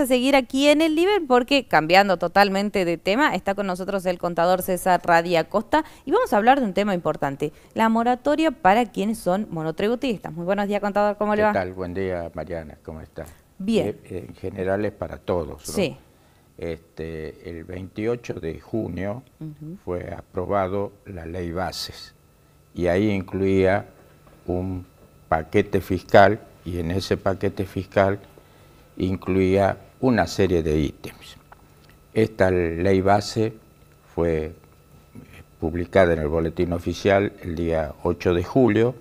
a seguir aquí en el nivel porque cambiando totalmente de tema, está con nosotros el contador César Radia Costa y vamos a hablar de un tema importante, la moratoria para quienes son monotributistas. Muy buenos días, contador, ¿cómo le va? ¿Qué tal? Buen día, Mariana, ¿cómo está? Bien. Eh, eh, en general es para todos. Sí. Este, el 28 de junio fue aprobado la ley bases y ahí incluía un paquete fiscal y en ese paquete fiscal incluía una serie de ítems. Esta ley base fue eh, publicada en el Boletín Oficial el día 8 de julio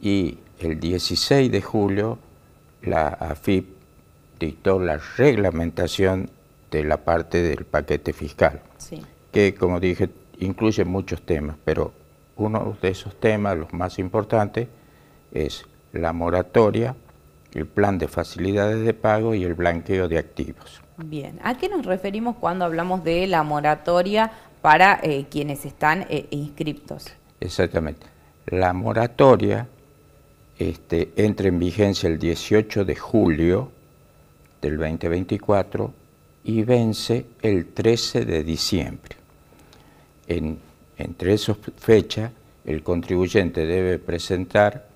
y el 16 de julio la AFIP dictó la reglamentación de la parte del paquete fiscal, que como dije incluye muchos temas, pero uno de esos temas, los más importantes, es la moratoria el plan de facilidades de pago y el blanqueo de activos. Bien, ¿a qué nos referimos cuando hablamos de la moratoria para eh, quienes están inscritos? Eh, inscriptos? Exactamente. La moratoria este, entra en vigencia el 18 de julio del 2024 y vence el 13 de diciembre. entre esas fechas, el contribuyente debe presentar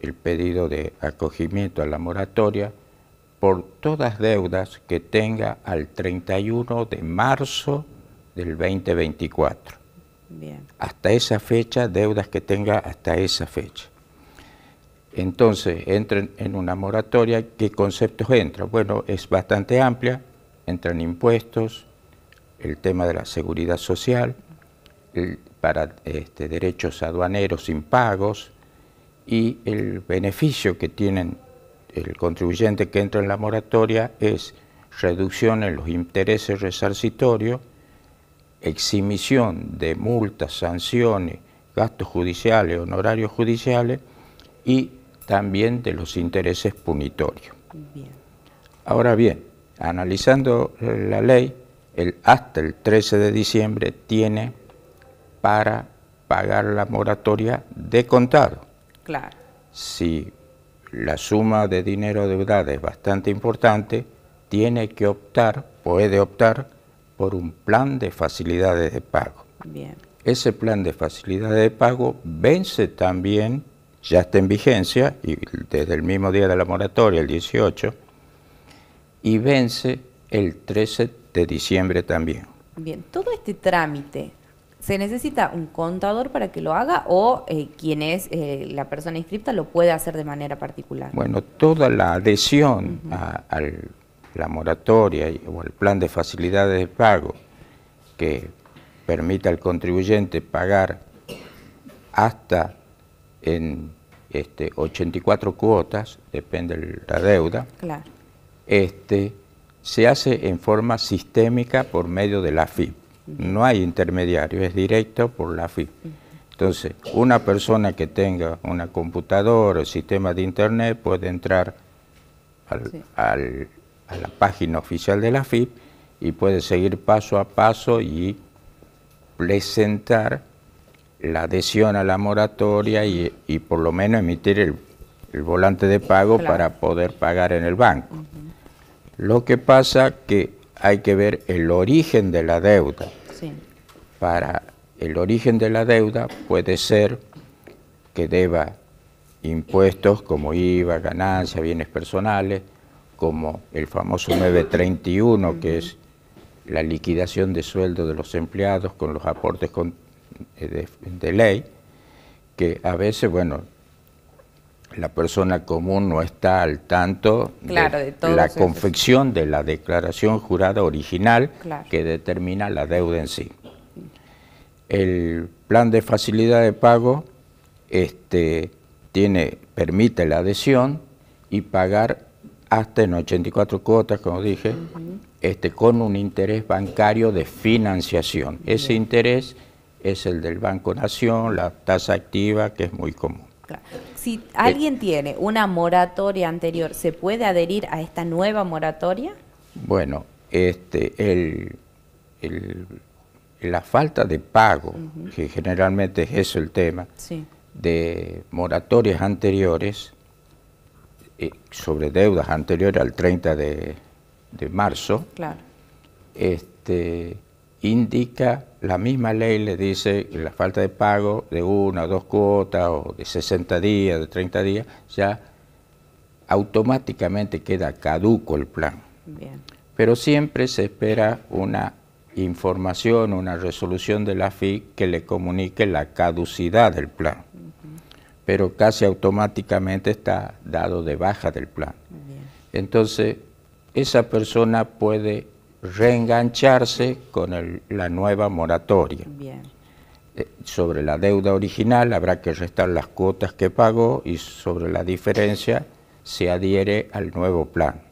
el pedido de acogimiento a la moratoria por todas deudas que tenga al 31 de marzo del 2024. Hasta esa fecha, deudas que tenga hasta esa fecha. Entonces, entren en una moratoria, ¿qué conceptos entran? Bueno, es bastante amplia, entran impuestos, el tema de la seguridad social, para este, derechos aduaneros sin impagos, y el beneficio que tienen el contribuyente que entra en la moratoria es reducción en los intereses resarcitorios, exhibición de multas, sanciones, gastos judiciales, honorarios judiciales y también de los intereses punitorios. Ahora bien, analizando la ley, el, hasta el 13 de diciembre tiene para pagar la moratoria de contado. Claro. Si la suma de dinero deudada es bastante importante, tiene que optar, puede optar, por un plan de facilidades de pago. Bien. Ese plan de facilidades de pago vence también, ya está en vigencia, y desde el mismo día de la moratoria, el 18, y vence el 13 de diciembre también. Bien, todo este trámite ¿Se necesita un contador para que lo haga o eh, quien es eh, la persona inscripta lo puede hacer de manera particular? Bueno, toda la adhesión a, la moratoria o al plan de facilidades de pago que permita al contribuyente pagar hasta en 84 este, cuotas, depende de la deuda, este, se hace en forma sistémica por medio de la AFIP no hay intermediario, es directo por la FIP. Entonces, una persona que tenga una computadora o sistema de internet puede entrar a la página oficial de la FIP y puede seguir paso a paso y presentar la adhesión a la moratoria y, por lo menos emitir el, volante de pago para poder pagar en el banco. Lo que pasa que hay que ver el origen de la deuda. Para el origen de la deuda puede ser que deba impuestos como IVA, ganancias, bienes personales, como el famoso 931, que es la liquidación de sueldo de los empleados con los aportes eh, de, ley, que a veces, bueno, la persona común no está al tanto de, la confección de la declaración jurada original que determina la deuda en sí. El plan de facilidad de pago este, tiene, permite la adhesión y pagar hasta en 84 cuotas, como dije, este, con un interés bancario de financiación. Ese interés es el del Banco Nación, la tasa activa, que es muy común si eh. alguien tiene una moratoria anterior, ¿se puede adherir a esta nueva moratoria? Bueno, este, la falta de pago, que generalmente es eso el tema, de moratorias anteriores, eh, sobre deudas anteriores al 30 de, de marzo, claro. este, indica, la misma ley le dice que la falta de pago de una o dos cuotas o de 60 días, de 30 días, ya automáticamente queda caduco el plan. Pero siempre se espera una información, una resolución de la FI que le comunique la caducidad del plan. Pero casi automáticamente está dado de baja del plan. Entonces, esa persona puede reengancharse con la nueva moratoria. Eh, sobre la deuda original habrá que restar las cuotas que pagó y sobre la diferencia se adhiere al nuevo plan.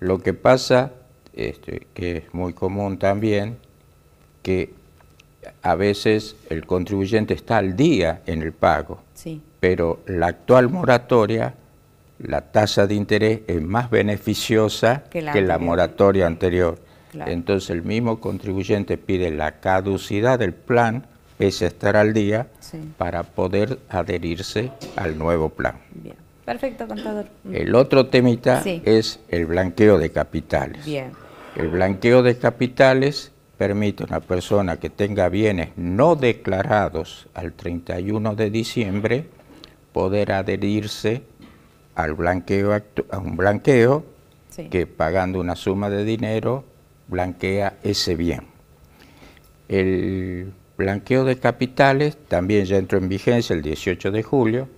Lo que pasa, este, que es muy común también, que a veces el contribuyente está al día en el pago, pero la actual moratoria la tasa de interés es más beneficiosa que la, moratoria anterior. Entonces el mismo contribuyente pide la caducidad del plan, pese a estar al día, para poder adherirse al nuevo plan. Bien. Perfecto, contador. Mm. El otro temita es el blanqueo de capitales. Bien. El blanqueo de capitales permite a una persona que tenga bienes no declarados al 31 de diciembre poder adherirse al blanqueo a un blanqueo que pagando una suma de dinero blanquea ese bien. El blanqueo de capitales también ya entró en vigencia el 18 de julio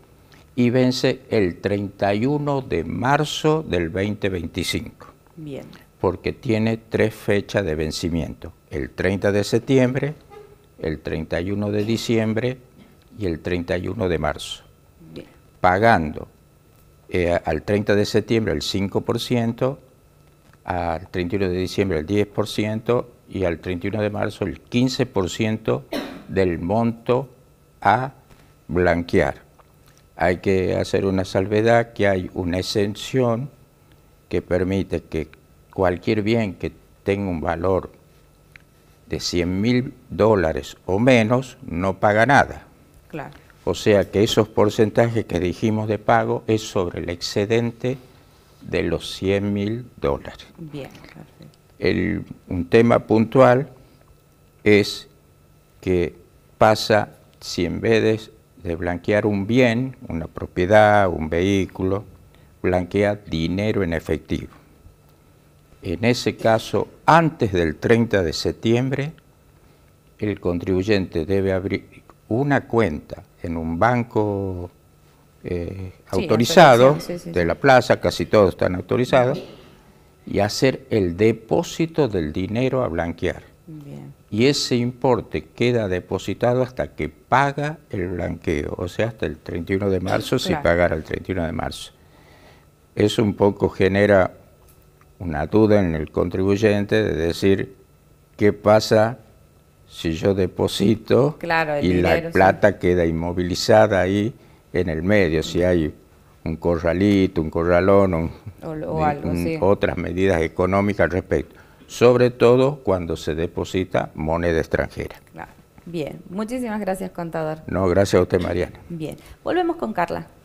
y vence el 31 de marzo del 2025. Bien. Porque tiene tres fechas de vencimiento, el 30 de septiembre, el 31 de diciembre y el 31 de marzo. Bien. Pagando eh, al 30 de septiembre el 5%, al 31 de diciembre el 10% y al 31 de marzo el 15% del monto a blanquear. Hay que hacer una salvedad que hay una exención que permite que cualquier bien que tenga un valor de 100 mil dólares o menos no paga nada. Claro. O sea que esos porcentajes que dijimos de pago es sobre el excedente de los 100 mil dólares. Bien, perfecto. un tema puntual es que pasa si en vez de blanquear un bien, una propiedad, un vehículo, blanquea dinero en efectivo. En ese caso, antes del 30 de septiembre, el contribuyente debe abrir, una cuenta en un banco eh, autorizado de la plaza, casi todos están autorizados, y hacer el depósito del dinero a blanquear. Y ese importe queda depositado hasta que paga el blanqueo, o sea, hasta el 31 de marzo, si pagara el 31 de marzo. Eso un poco genera una duda en el contribuyente de decir qué pasa si yo deposito y la plata queda inmovilizada ahí en el medio, si hay un corralito, un corralón, o, otras medidas económicas al respecto, sobre todo cuando se deposita moneda extranjera. Bien, muchísimas gracias contador. No, gracias a usted Mariana. Bien, volvemos con Carla.